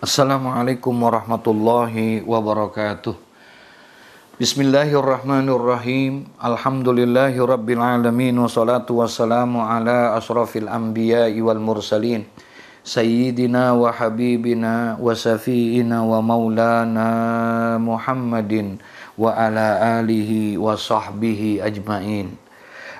Assalamualaikum warahmatullahi wabarakatuh. Bismillahirrahmanirrahim. Alhamdulillahi rabbil alamin wassalatu wassalamu ala asrafil anbiya'i wal mursalin. Sayyidina wa habibina wa safiina wa maulana Muhammadin wa ala alihi wa sahbihi ajmain.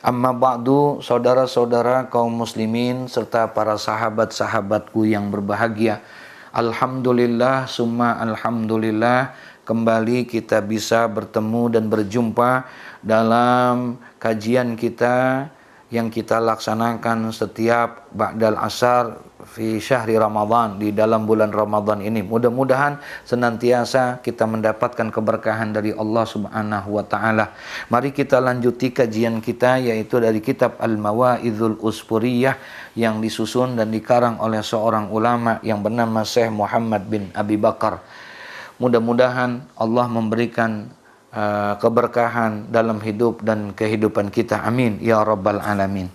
Amma ba'du saudara-saudara kaum muslimin serta para sahabat-sahabatku yang berbahagia Alhamdulillah summa alhamdulillah kembali kita bisa bertemu dan berjumpa dalam kajian kita yang kita laksanakan setiap Ba'dal Asar fi syahri Ramadan di dalam bulan Ramadan ini. Mudah-mudahan senantiasa kita mendapatkan keberkahan dari Allah Subhanahu wa taala. Mari kita lanjuti kajian kita yaitu dari kitab Al-Mawaidzul Usfuriyah yang disusun dan dikarang oleh seorang ulama yang bernama Syekh Muhammad bin Abi Bakar. Mudah-mudahan Allah memberikan Eh, keberkahan dalam hidup dan kehidupan kita. Amin ya rabbal alamin.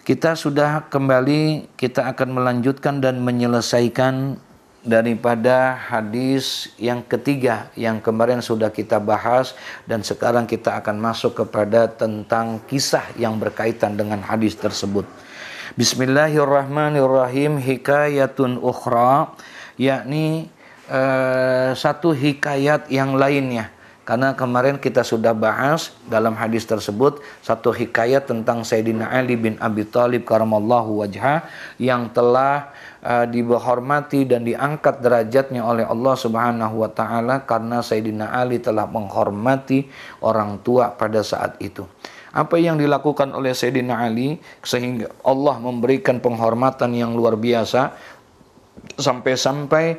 Kita sudah kembali kita akan melanjutkan dan menyelesaikan daripada hadis yang ketiga yang kemarin sudah kita bahas dan sekarang kita akan masuk kepada tentang kisah yang berkaitan dengan hadis tersebut. Bismillahirrahmanirrahim hikayatun ukhra yakni uh, satu hikayat yang lainnya karena kemarin kita sudah bahas dalam hadis tersebut satu hikayat tentang Sayyidina Ali bin Abi Thalib karamallahu wajha yang telah uh, eh, dihormati dan diangkat derajatnya oleh Allah Subhanahu wa taala karena Sayyidina Ali telah menghormati orang tua pada saat itu. Apa yang dilakukan oleh Sayyidina Ali sehingga Allah memberikan penghormatan yang luar biasa sampai-sampai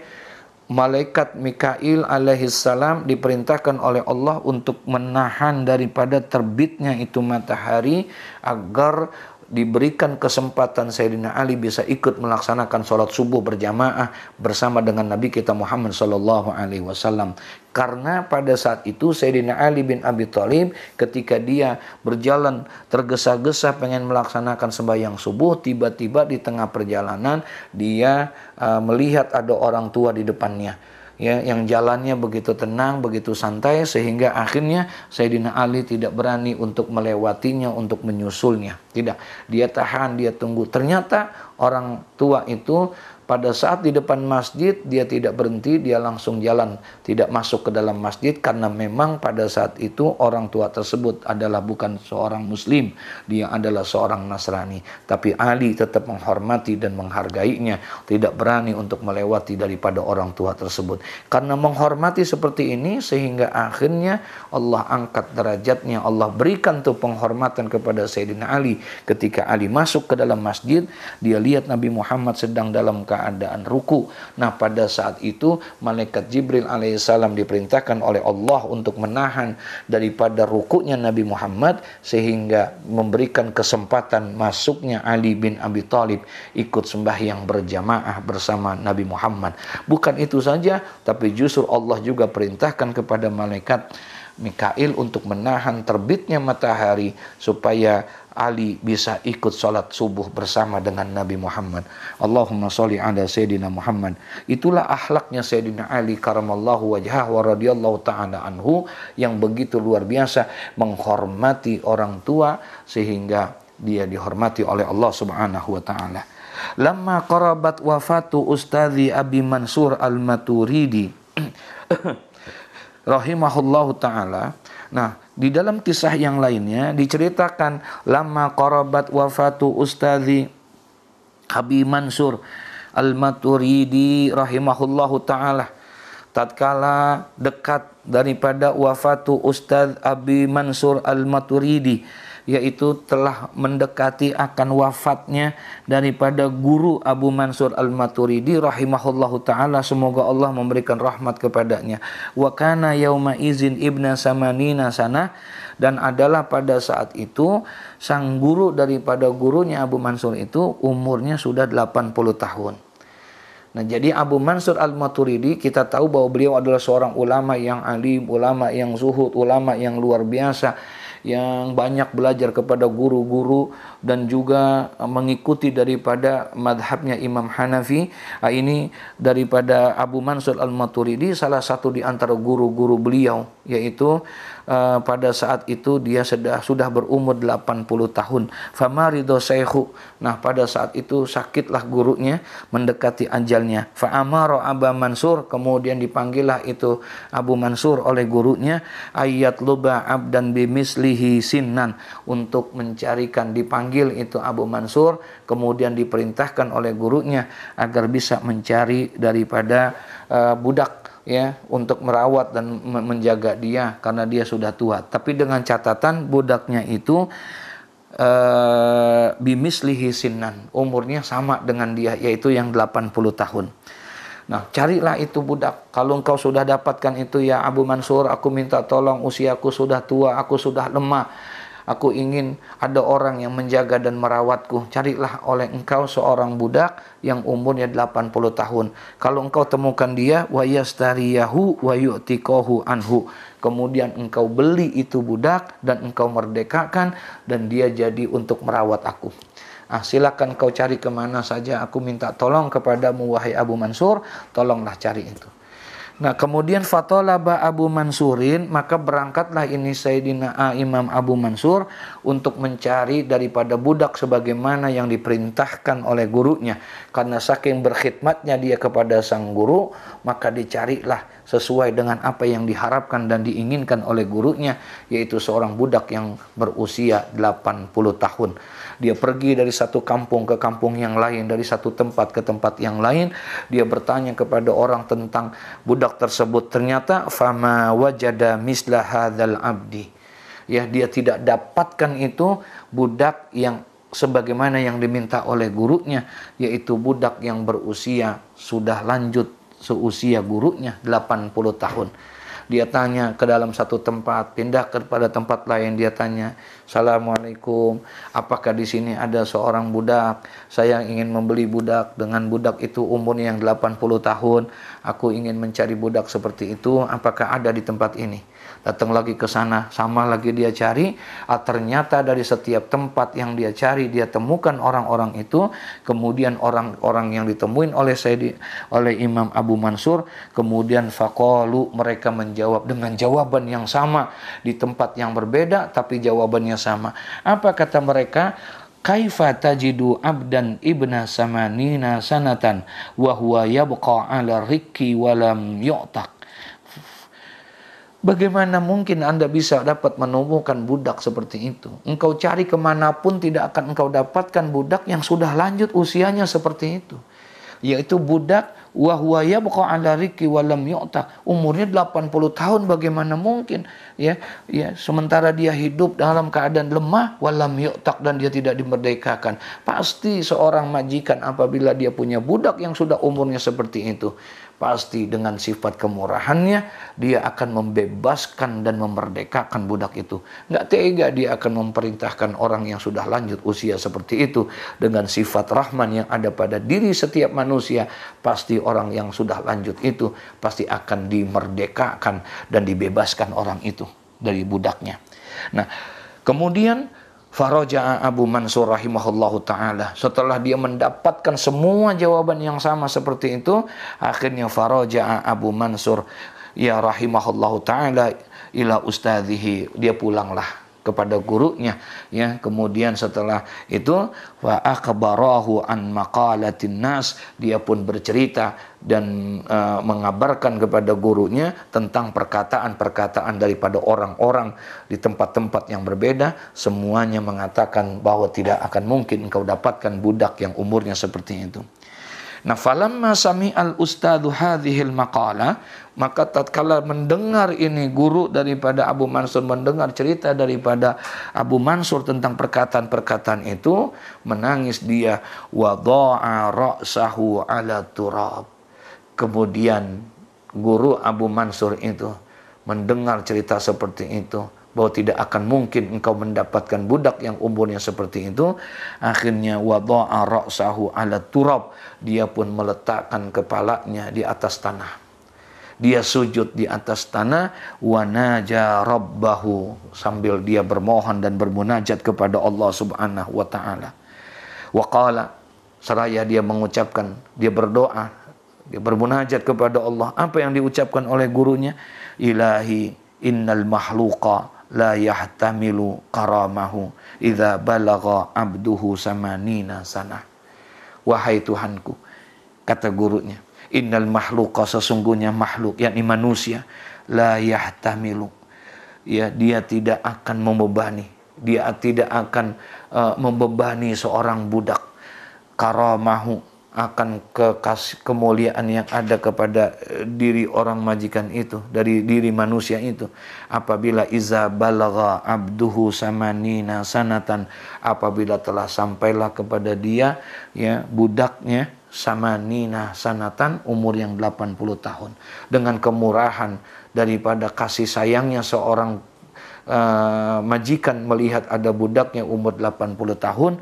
malaikat Mikail alaihissalam diperintahkan oleh Allah untuk menahan daripada terbitnya itu matahari agar diberikan kesempatan Sayyidina Ali bisa ikut melaksanakan sholat subuh berjamaah bersama dengan Nabi kita Muhammad Shallallahu Alaihi Wasallam. Karena pada saat itu Sayyidina Ali bin Abi Thalib ketika dia berjalan tergesa-gesa pengen melaksanakan sembahyang subuh, tiba-tiba di tengah perjalanan dia uh, melihat ada orang tua di depannya ya yang jalannya begitu tenang, begitu santai sehingga akhirnya Sayyidina Ali tidak berani untuk melewatinya, untuk menyusulnya. Tidak, dia tahan, dia tunggu. Ternyata orang tua itu pada saat di depan masjid dia tidak berhenti, dia langsung jalan, tidak masuk ke dalam masjid karena memang pada saat itu orang tua tersebut adalah bukan seorang muslim, dia adalah seorang Nasrani. Tapi Ali tetap menghormati dan menghargainya, tidak berani untuk melewati daripada orang tua tersebut. Karena menghormati seperti ini sehingga akhirnya Allah angkat derajatnya, Allah berikan tuh penghormatan kepada Sayyidina Ali ketika Ali masuk ke dalam masjid, dia lihat Nabi Muhammad sedang dalam keadaan keadaan ruku. Nah, pada saat itu malaikat Jibril alaihissalam diperintahkan oleh Allah untuk menahan daripada rukunya Nabi Muhammad sehingga memberikan kesempatan masuknya Ali bin Abi Thalib ikut sembahyang berjamaah bersama Nabi Muhammad. Bukan itu saja, tapi justru Allah juga perintahkan kepada malaikat Mikail untuk menahan terbitnya matahari supaya Ali bisa ikut sholat subuh bersama dengan Nabi Muhammad. Allahumma sholli ala Sayyidina Muhammad. Itulah ahlaknya Sayyidina Ali karamallahu wajhah wa radiyallahu ta'ala anhu yang begitu luar biasa menghormati orang tua sehingga dia dihormati oleh Allah Subhanahu wa taala. Lama qarabat wafatu Ustazi Abi Mansur Al-Maturidi rahimahullahu taala. Nah, di dalam kisah yang lainnya diceritakan lama korobat wafatu Ustadi Habib Mansur Al-Maturidi rahimahullahu taala tatkala dekat daripada wafatu Ustaz Abi Mansur Al-Maturidi yaitu telah mendekati akan wafatnya daripada guru Abu Mansur Al-Maturidi rahimahullahu taala semoga Allah memberikan rahmat kepadanya wa kana yauma izin ibna samanina sana dan adalah pada saat itu sang guru daripada gurunya Abu Mansur itu umurnya sudah 80 tahun Nah, jadi Abu Mansur Al-Maturidi kita tahu bahwa beliau adalah seorang ulama yang alim, ulama yang zuhud, ulama yang luar biasa yang banyak belajar kepada guru-guru dan juga eh, mengikuti daripada madhabnya Imam Hanafi ah, ini daripada Abu Mansur al-Maturidi salah satu di antara guru-guru beliau yaitu eh, pada saat itu dia sudah sudah berumur 80 tahun famarido sayhu nah pada saat itu sakitlah gurunya mendekati ajalnya amara Abu Mansur kemudian dipanggillah itu Abu Mansur oleh gurunya ayat luba abdan bimisli bihi sinan untuk mencarikan dipanggil itu Abu Mansur kemudian diperintahkan oleh gurunya agar bisa mencari daripada uh, budak ya untuk merawat dan menjaga dia karena dia sudah tua tapi dengan catatan budaknya itu uh, bimislihi sinan umurnya sama dengan dia yaitu yang 80 tahun Nah, carilah itu budak. Kalau engkau sudah dapatkan itu ya Abu Mansur, aku minta tolong usiaku sudah tua, aku sudah lemah. Aku ingin ada orang yang menjaga dan merawatku. Carilah oleh engkau seorang budak yang umurnya 80 tahun. Kalau engkau temukan dia, wayastariyahu wayu'tikohu anhu. Kemudian engkau beli itu budak dan engkau merdekakan dan dia jadi untuk merawat aku. Ah, silakan kau cari kemana saja. Aku minta tolong kepadamu wahai Abu Mansur. Tolonglah cari itu. Nah kemudian fatolaba Abu Mansurin maka berangkatlah ini Sayyidina A, Imam Abu Mansur untuk mencari daripada budak sebagaimana yang diperintahkan oleh gurunya karena saking berkhidmatnya dia kepada sang guru maka dicarilah sesuai dengan apa yang diharapkan dan diinginkan oleh gurunya yaitu seorang budak yang berusia 80 tahun. Dia pergi dari satu kampung ke kampung yang lain, dari satu tempat ke tempat yang lain. Dia bertanya kepada orang tentang budak tersebut. Ternyata fama wajada misla hadzal abdi. Ya, dia tidak dapatkan itu budak yang sebagaimana yang diminta oleh gurunya, yaitu budak yang berusia sudah lanjut seusia gurunya 80 tahun dia tanya ke dalam satu tempat, pindah kepada tempat lain, dia tanya, Assalamualaikum, apakah di sini ada seorang budak? Saya ingin membeli budak, dengan budak itu umurnya yang 80 tahun, aku ingin mencari budak seperti itu, apakah ada di tempat ini? Datang lagi ke sana, sama lagi dia cari, ah, ternyata dari setiap tempat yang dia cari, dia temukan orang-orang itu, kemudian orang-orang yang ditemuin oleh saya oleh Imam Abu Mansur, kemudian fakolu mereka menjadi menjawab dengan jawaban yang sama di tempat yang berbeda tapi jawabannya sama. Apa kata mereka? Kaifa tajidu abdan ibna samanina sanatan wa huwa yabqa ala rikki walam yu'taq. Bagaimana mungkin Anda bisa dapat menemukan budak seperti itu? Engkau cari kemanapun tidak akan engkau dapatkan budak yang sudah lanjut usianya seperti itu. Yaitu budak wahwa yabqa anda riki walam yu'ta umurnya 80 tahun bagaimana mungkin ya ya sementara dia hidup dalam keadaan lemah walam yu'tak dan dia tidak dimerdekakan pasti seorang majikan apabila dia punya budak yang sudah umurnya seperti itu Pasti dengan sifat kemurahannya dia akan membebaskan dan memerdekakan budak itu. Nggak tega dia akan memerintahkan orang yang sudah lanjut usia seperti itu. Dengan sifat rahman yang ada pada diri setiap manusia. Pasti orang yang sudah lanjut itu pasti akan dimerdekakan dan dibebaskan orang itu dari budaknya. Nah kemudian Faraja Abu Mansur rahimahullahu taala. Setelah dia mendapatkan semua jawaban yang sama seperti itu, akhirnya Faraja Abu Mansur ya rahimahullahu taala ila ustadzihi. Dia pulanglah kepada gurunya ya kemudian setelah itu wa akhbarahu an maqalatin nas dia pun bercerita dan e, mengabarkan kepada gurunya tentang perkataan-perkataan daripada orang-orang di tempat-tempat yang berbeda semuanya mengatakan bahwa tidak akan mungkin engkau dapatkan budak yang umurnya seperti itu Nah, falamma sami'al ustadu hadhil maqala, maka tatkala mendengar ini guru daripada Abu Mansur mendengar cerita daripada Abu Mansur tentang perkataan-perkataan itu, menangis dia wa dha'a ra'sahu ala turab. Kemudian guru Abu Mansur itu mendengar cerita seperti itu, bahwa tidak akan mungkin engkau mendapatkan budak yang umurnya seperti itu akhirnya wada'a ra'sahu ala turab dia pun meletakkan kepalanya di atas tanah dia sujud di atas tanah wanaja rabbahu sambil dia bermohon dan bermunajat kepada Allah Subhanahu wa taala waqala seraya dia mengucapkan dia berdoa dia bermunajat kepada Allah apa yang diucapkan oleh gurunya ilahi innal mahluqa la yahtamilu karamahu idza balagha abduhu samanina sana. wahai Tuhanku kata gurunya innal mahluqa sesungguhnya makhluk yakni manusia la yahtamilu ya dia tidak akan membebani dia tidak akan uh, membebani seorang budak karamahu akan kekasih kemuliaan yang ada kepada eh, diri orang majikan itu dari diri manusia itu apabila iza balagha abduhu samanina sanatan apabila telah sampailah kepada dia ya budaknya samanina sanatan umur yang 80 tahun dengan kemurahan daripada kasih sayangnya seorang uh, majikan melihat ada budaknya umur 80 tahun,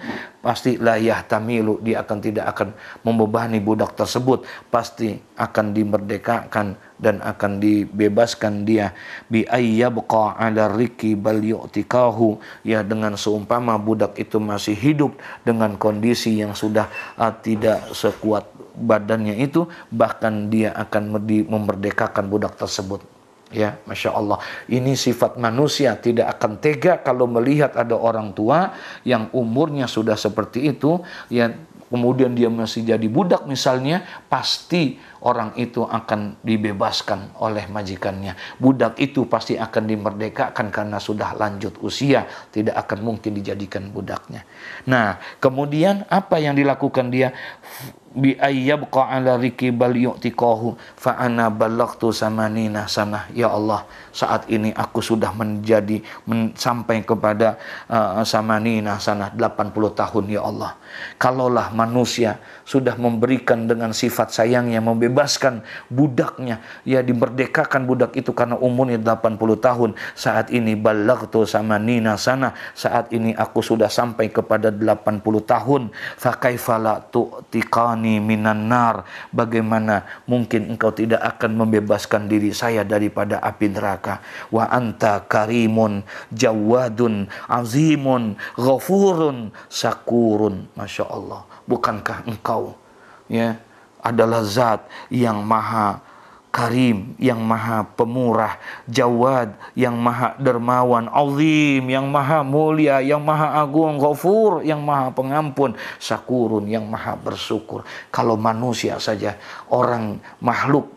pasti layah tamilu dia akan tidak akan membebani budak tersebut, pasti akan dimerdekakan dan akan dibebaskan dia bi ayyabqa ala riki bal yu'tikahu ya dengan seumpama budak itu masih hidup dengan kondisi yang sudah uh, tidak sekuat badannya itu bahkan dia akan memerdekakan budak tersebut Ya, masya Allah. Ini sifat manusia tidak akan tega kalau melihat ada orang tua yang umurnya sudah seperti itu, ya kemudian dia masih jadi budak misalnya, pasti orang itu akan dibebaskan oleh majikannya. Budak itu pasti akan dimerdekakan karena sudah lanjut usia, tidak akan mungkin dijadikan budaknya. Nah, kemudian apa yang dilakukan dia? bi ayyabqa ala riki bal yu'tikahu fa ana balaghtu samanina sanah ya Allah saat ini aku sudah menjadi men, sampai kepada uh, samanina sanah 80 tahun ya Allah kalaulah manusia sudah memberikan dengan sifat sayangnya membebaskan budaknya ya dimerdekakan budak itu karena umurnya 80 tahun saat ini balaghtu samanina sanah saat ini aku sudah sampai kepada 80 tahun fa kaifala tu'tikan tahani minan nar. Bagaimana mungkin engkau tidak akan membebaskan diri saya daripada api neraka. Wa anta karimun jawadun azimun ghafurun sakurun. Masya Allah. Bukankah engkau ya adalah zat yang maha Karim yang maha pemurah, Jawad yang maha dermawan, Azim yang maha mulia, yang maha agung, Ghafur yang maha pengampun, Sakurun yang maha bersyukur. Kalau manusia saja, orang makhluk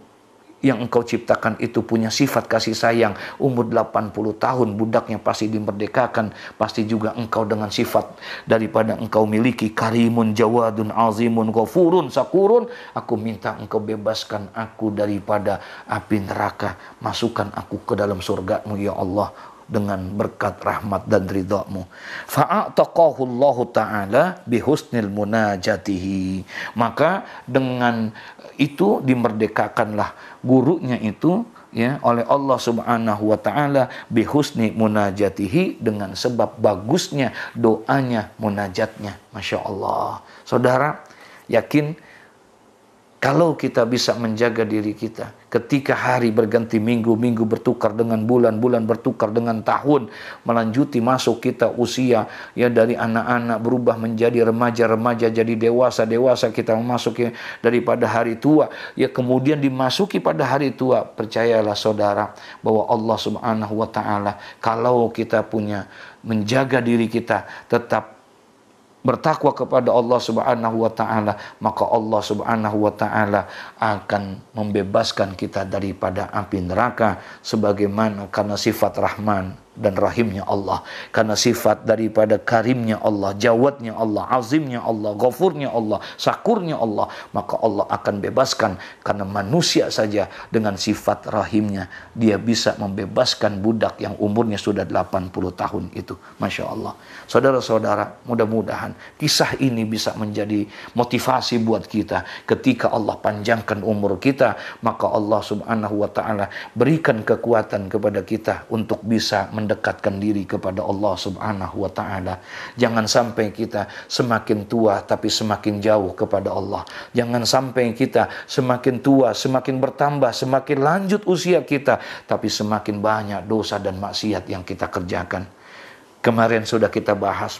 yang engkau ciptakan itu punya sifat kasih sayang. Umur 80 tahun budaknya pasti dimerdekakan. Pasti juga engkau dengan sifat daripada engkau miliki. Karimun jawadun azimun gofurun sakurun. Aku minta engkau bebaskan aku daripada api neraka. Masukkan aku ke dalam surgamu ya Allah dengan berkat rahmat dan ridhamu. Fa'ataqahu Allah Ta'ala bihusnil munajatihi. Maka dengan itu dimerdekakanlah gurunya itu ya oleh Allah Subhanahu wa taala bihusni munajatihi dengan sebab bagusnya doanya munajatnya Masya Allah saudara yakin kalau kita bisa menjaga diri kita ketika hari berganti minggu, minggu bertukar dengan bulan, bulan bertukar dengan tahun, melanjuti masuk kita usia ya dari anak-anak berubah menjadi remaja-remaja jadi dewasa-dewasa kita memasuki daripada hari tua ya kemudian dimasuki pada hari tua percayalah saudara bahwa Allah Subhanahu wa taala kalau kita punya menjaga diri kita tetap bertakwa kepada Allah Subhanahu wa taala, maka Allah Subhanahu wa taala akan membebaskan kita daripada api neraka sebagaimana karena sifat Rahman dan rahimnya Allah karena sifat daripada karimnya Allah jawatnya Allah azimnya Allah ghafurnya Allah sakurnya Allah maka Allah akan bebaskan karena manusia saja dengan sifat rahimnya dia bisa membebaskan budak yang umurnya sudah 80 tahun itu Masya Allah saudara-saudara mudah-mudahan kisah ini bisa menjadi motivasi buat kita ketika Allah panjangkan umur kita maka Allah subhanahu wa ta'ala berikan kekuatan kepada kita untuk bisa men mendekatkan diri kepada Allah Subhanahu wa taala. Jangan sampai kita semakin tua tapi semakin jauh kepada Allah. Jangan sampai kita semakin tua, semakin bertambah, semakin lanjut usia kita tapi semakin banyak dosa dan maksiat yang kita kerjakan. Kemarin sudah kita bahas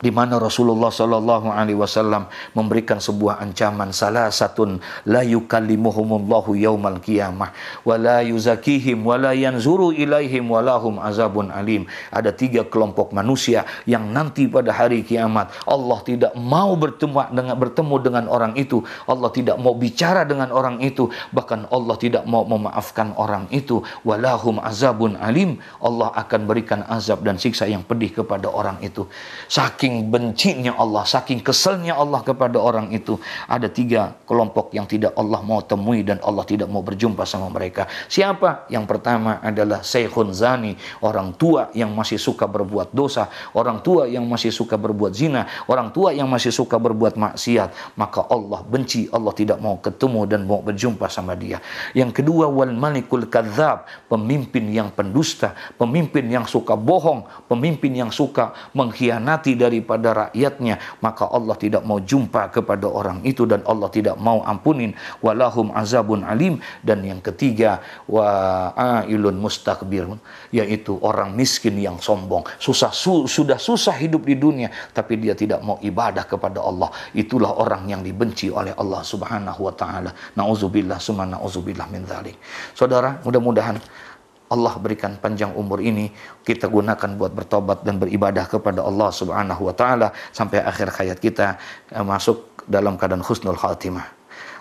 di mana Rasulullah Sallallahu Alaihi Wasallam memberikan sebuah ancaman salah satu la yukallimuhumullahu yaumal qiyamah wa la yuzakihim wa la yanzuru ilaihim wa lahum azabun alim ada tiga kelompok manusia yang nanti pada hari kiamat Allah tidak mau bertemu dengan bertemu dengan orang itu Allah tidak mau bicara dengan orang itu bahkan Allah tidak mau memaafkan orang itu wa lahum azabun alim Allah akan berikan azab dan siksa yang pedih kepada orang itu sakit saking bencinya Allah, saking keselnya Allah kepada orang itu, ada tiga kelompok yang tidak Allah mau temui dan Allah tidak mau berjumpa sama mereka. Siapa? Yang pertama adalah Syekhun Zani, orang tua yang masih suka berbuat dosa, orang tua yang masih suka berbuat zina, orang tua yang masih suka berbuat maksiat. Maka Allah benci, Allah tidak mau ketemu dan mau berjumpa sama dia. Yang kedua, wal malikul kadzab, pemimpin yang pendusta, pemimpin yang suka bohong, pemimpin yang suka mengkhianati dari daripada rakyatnya maka Allah tidak mau jumpa kepada orang itu dan Allah tidak mau ampunin walahum azabun alim dan yang ketiga wa ailun mustakbirun yaitu orang miskin yang sombong susah su, sudah susah hidup di dunia tapi dia tidak mau ibadah kepada Allah itulah orang yang dibenci oleh Allah Subhanahu wa taala nauzubillah summa nauzubillah min dzalik saudara mudah-mudahan Allah berikan panjang umur ini kita gunakan buat bertobat dan beribadah kepada Allah Subhanahu wa taala sampai akhir hayat kita eh, masuk dalam keadaan husnul khatimah.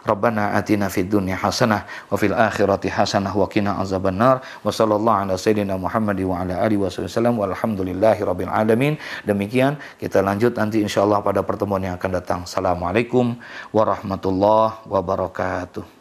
Rabbana atina fid dunya hasanah wa fil akhirati hasanah wa qina azaban nar wa sallallahu ala sayyidina Muhammad wa ala alihi sallam walhamdulillahi rabbil alamin. Demikian kita lanjut nanti insyaallah pada pertemuan yang akan datang. Assalamualaikum warahmatullahi wabarakatuh.